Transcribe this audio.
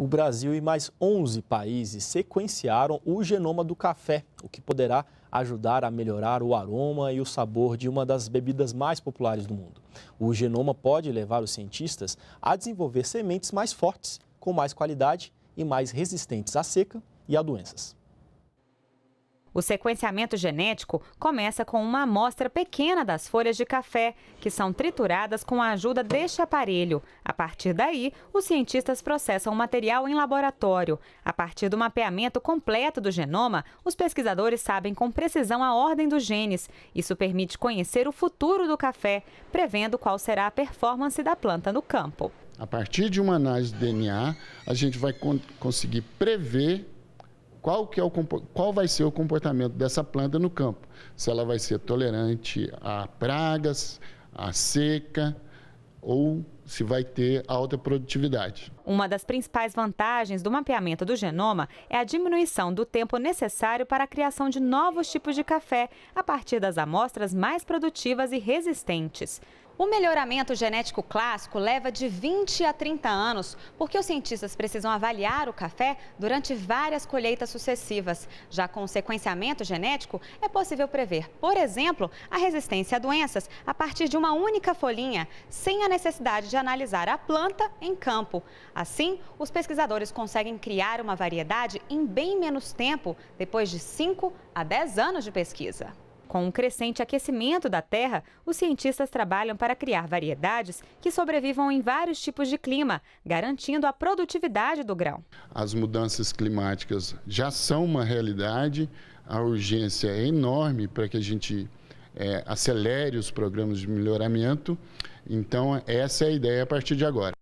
o Brasil e mais 11 países sequenciaram o genoma do café, o que poderá ajudar a melhorar o aroma e o sabor de uma das bebidas mais populares do mundo. O genoma pode levar os cientistas a desenvolver sementes mais fortes, com mais qualidade e mais resistentes à seca e a doenças. O sequenciamento genético começa com uma amostra pequena das folhas de café, que são trituradas com a ajuda deste aparelho. A partir daí, os cientistas processam o material em laboratório. A partir do mapeamento completo do genoma, os pesquisadores sabem com precisão a ordem dos genes. Isso permite conhecer o futuro do café, prevendo qual será a performance da planta no campo. A partir de uma análise do DNA, a gente vai conseguir prever qual, que é o, qual vai ser o comportamento dessa planta no campo. Se ela vai ser tolerante a pragas, a seca ou se vai ter alta produtividade. Uma das principais vantagens do mapeamento do genoma é a diminuição do tempo necessário para a criação de novos tipos de café a partir das amostras mais produtivas e resistentes. O melhoramento genético clássico leva de 20 a 30 anos, porque os cientistas precisam avaliar o café durante várias colheitas sucessivas. Já com o sequenciamento genético, é possível prever, por exemplo, a resistência a doenças a partir de uma única folhinha, sem a necessidade de analisar a planta em campo. Assim, os pesquisadores conseguem criar uma variedade em bem menos tempo, depois de 5 a 10 anos de pesquisa. Com o crescente aquecimento da Terra, os cientistas trabalham para criar variedades que sobrevivam em vários tipos de clima, garantindo a produtividade do grão. As mudanças climáticas já são uma realidade, a urgência é enorme para que a gente é, acelere os programas de melhoramento. Então, essa é a ideia a partir de agora.